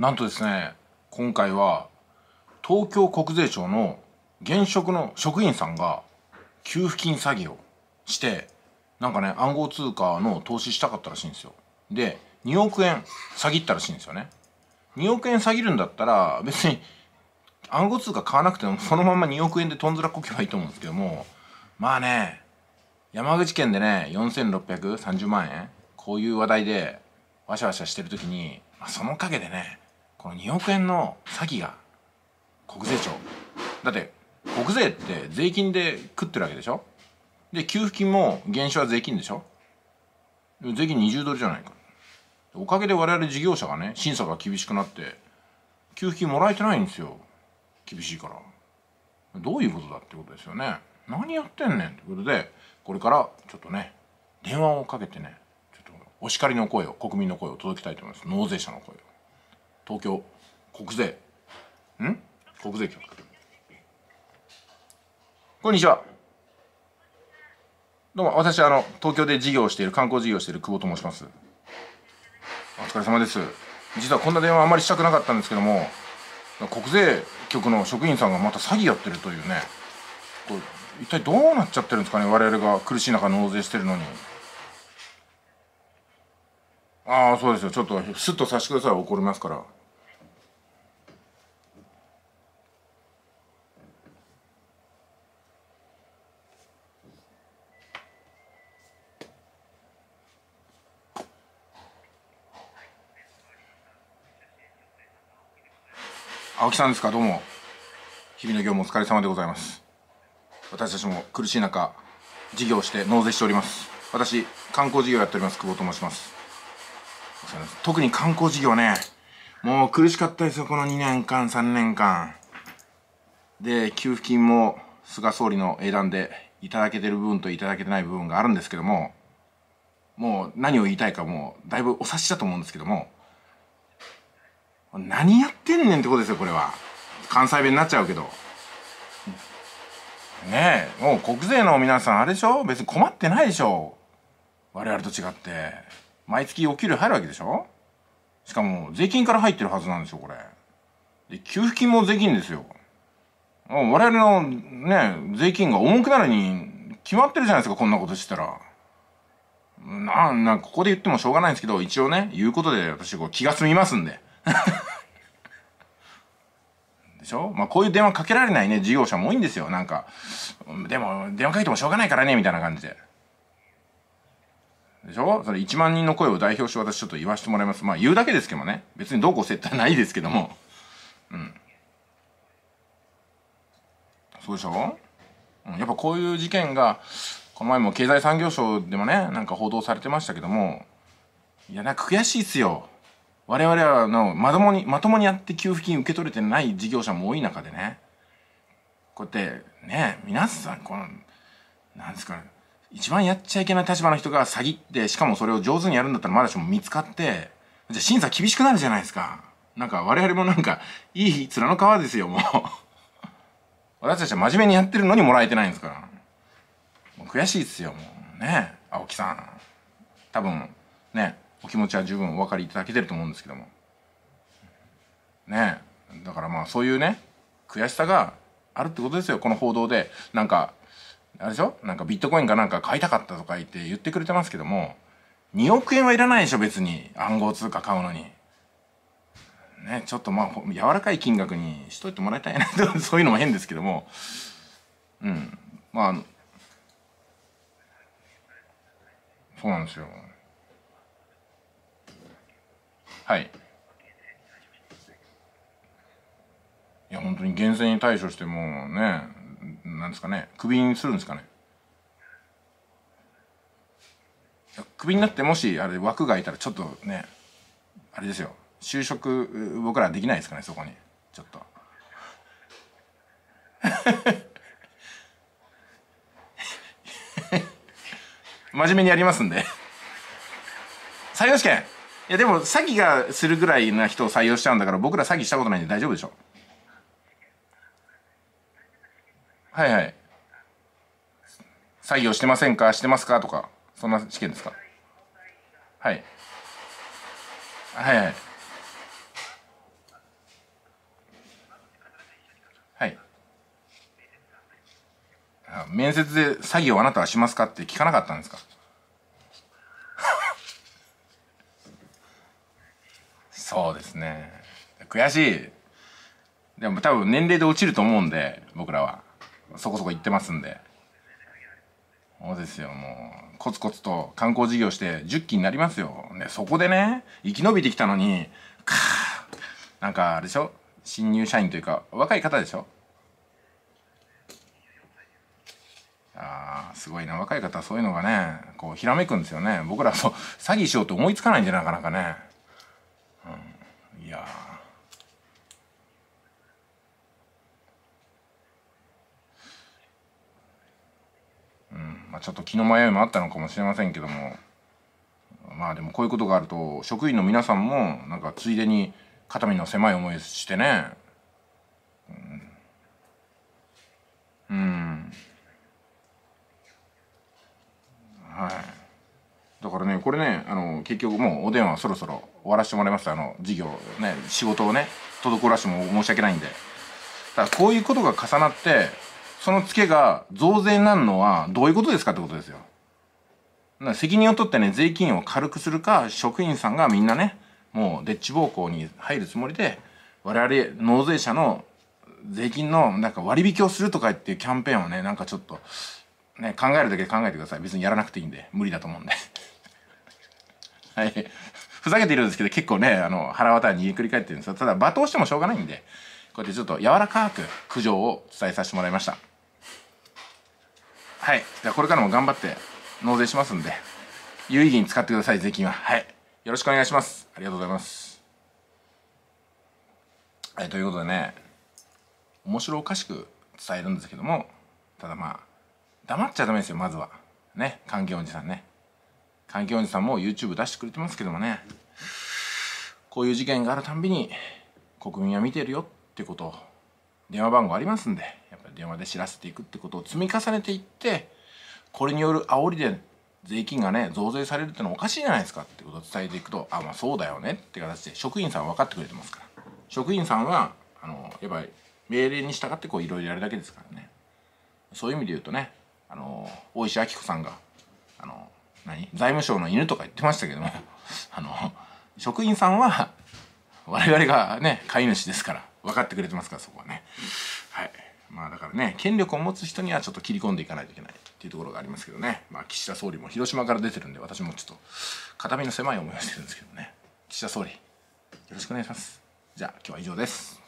なんとですね今回は東京国税庁の現職の職員さんが給付金詐欺をしてなんかね暗号通貨の投資したかったらしいんですよで2億円詐欺ったらしいんですよね2億円詐欺るんだったら別に暗号通貨買わなくてもそのまま2億円でとんずらこけばいいと思うんですけどもまあね山口県でね4630万円こういう話題でわしゃわしゃしてる時に、まあ、その陰でねこの2億円の詐欺が国税庁だって国税って税金で食ってるわけでしょで給付金も減少は税金でしょ税金20ドルじゃないかおかげで我々事業者がね審査が厳しくなって給付金もらえてないんですよ厳しいからどういうことだってことですよね何やってんねんってことでこれからちょっとね電話をかけてねちょっとお叱りの声を国民の声を届けたいと思います納税者の声を。東京国税ん国税局こんにちはどうも私あの東京で事業している観光事業している久保と申しますお疲れ様です実はこんな電話あまりしたくなかったんですけども国税局の職員さんがまた詐欺やってるというねこれ一体どうなっちゃってるんですかね我々が苦しい中納税してるのにああそうですよちょっとスッとさせてください怒りますから。青木さんですかどうも日々の業務お疲れ様でございます私たちも苦しい中事業して納税しております私観光事業やっております久保と申します特に観光事業ねもう苦しかったですよこの2年間3年間で給付金も菅総理の英断でいただけてる部分といただけてない部分があるんですけどももう何を言いたいかもうだいぶお察しだと思うんですけども何やってんねんってことですよこれは関西弁になっちゃうけどねえもう国税の皆さんあれでしょ別に困ってないでしょ我々と違って毎月お給料入るわけでしょしかも税金から入ってるはずなんですよこれで給付金も税金ですよ我々のね税金が重くなるに決まってるじゃないですかこんなことしたらなあなここで言ってもしょうがないんですけど一応ね言うことで私気が済みますんででしょまあこういう電話かけられないね事業者も多いんですよなんかでも電話かけてもしょうがないからねみたいな感じででしょそれ1万人の声を代表して私ちょっと言わせてもらいますまあ言うだけですけどもね別にどうこうせったらないですけどもうんそうでしょやっぱこういう事件がこの前も経済産業省でもねなんか報道されてましたけどもいやなんか悔しいっすよ我々はのまともにまともにやって給付金受け取れてない事業者も多い中でねこうやってね皆さんこのなんですか一番やっちゃいけない立場の人が詐欺ってしかもそれを上手にやるんだったらまだしも見つかってじゃ審査厳しくなるじゃないですかなんか我々もなんかいい面の皮ですよもう私たちは真面目にやってるのにもらえてないんですからもう悔しいですよもうね青木さん多分ねお気持ちは十分お分かりいただけてると思うんですけどもねだからまあそういうね悔しさがあるってことですよこの報道でなんかあれでしょなんかビットコインかなんか買いたかったとか言って言ってくれてますけども2億円はいらないでしょ別に暗号通貨買うのに。ね、ちょっとまあ柔らかい金額にしといてもらいたいなと そういうのも変ですけどもうんまあそうなんですよはいいや本当に厳正に対処してもうねなんですかねクビにするんですかねクビになってもしあれ枠が空いたらちょっとねあれですよ就職僕らできないですかねそこにちょっと 真面目にやりますんで採用試験いやでも詐欺がするぐらいな人を採用しちゃうんだから僕ら詐欺したことないんで大丈夫でしょはいはい採用してませんかしてますかとかそんな試験ですかはいはいはいはい面接で詐欺をあなたはしますかって聞かなかったんですか悔しいでも多分年齢で落ちると思うんで僕らはそこそこ行ってますんでそうですよもうコツコツと観光事業して10期になりますよねそこでね生き延びてきたのにかなんかあれでしょ新入社員というか若い方でしょあーすごいな若い方はそういうのがねこうひらめくんですよね僕らそう詐欺しようと思いつかないんじゃなかなかね、うん、いやーちょっと気の迷いもあったのかもしれませんけどもまあでもこういうことがあると職員の皆さんもなんかついでに肩身の狭い思いしてねうん、うん、はいだからねこれねあの結局もうお電話そろそろ終わらせてもらいましたあの事業ね仕事をね滞らしても申し訳ないんでただこういうことが重なってそのツケが増税になるのはどういうことですかってことですよ。責任を取ってね税金を軽くするか職員さんがみんなねもうでっち暴行に入るつもりで我々納税者の税金のなんか割引をするとかっていうキャンペーンをねなんかちょっと、ね、考えるだけ考えてください別にやらなくていいんで無理だと思うんで はいふざけているんですけど結構ねあの腹渡りに繰り返ってるんですよ。ただ罵倒してもしょうがないんでこうやってちょっと柔らかく苦情を伝えさせてもらいました。はいじゃあこれからも頑張って納税しますんで有意義に使ってください税金ははいよろしくお願いしますありがとうございますはいということでね面白おかしく伝えるんですけどもただまあ黙っちゃダメですよまずはね環境おじさんね環境おじさんも YouTube 出してくれてますけどもねこういう事件があるたんびに国民は見てるよってこと電話番号ありますんで電話で知らせていくってことを積み重ねていってこれによる煽りで税金がね増税されるってのはおかしいじゃないですかってことを伝えていくとあまあそうだよねって形で職員さんは分かってくれてますから職員さんはあのやっぱり命令に従ってこういろいろやるだけですからねそういう意味で言うとねあの大石明子さんがあの何財務省の犬とか言ってましたけども あの職員さんは我々がね飼い主ですから分かってくれてますからそこはね。まあだからね、権力を持つ人にはちょっと切り込んでいかないといけないっていうところがありますけどね。まあ岸田総理も広島から出てるんで、私もちょっと片身の狭い思いをしてるんですけどね。岸田総理、よろしくお願いします。じゃあ今日は以上です。